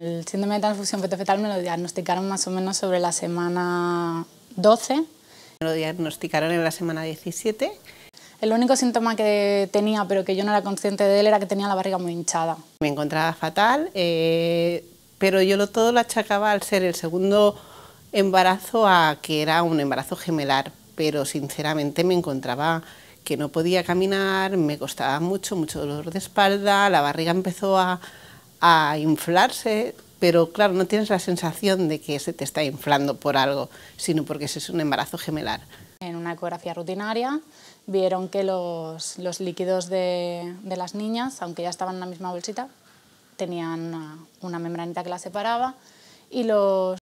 El síndrome de transfusión feto-fetal me lo diagnosticaron más o menos sobre la semana 12. Me lo diagnosticaron en la semana 17. El único síntoma que tenía, pero que yo no era consciente de él, era que tenía la barriga muy hinchada. Me encontraba fatal, eh, pero yo lo, todo lo achacaba al ser el segundo embarazo a que era un embarazo gemelar, pero sinceramente me encontraba que no podía caminar, me costaba mucho, mucho dolor de espalda, la barriga empezó a a inflarse, pero claro, no tienes la sensación de que se te está inflando por algo, sino porque ese es un embarazo gemelar. En una ecografía rutinaria vieron que los, líquidos de, las niñas, aunque ya estaban en la misma bolsita, tenían una, una membranita que las separaba y los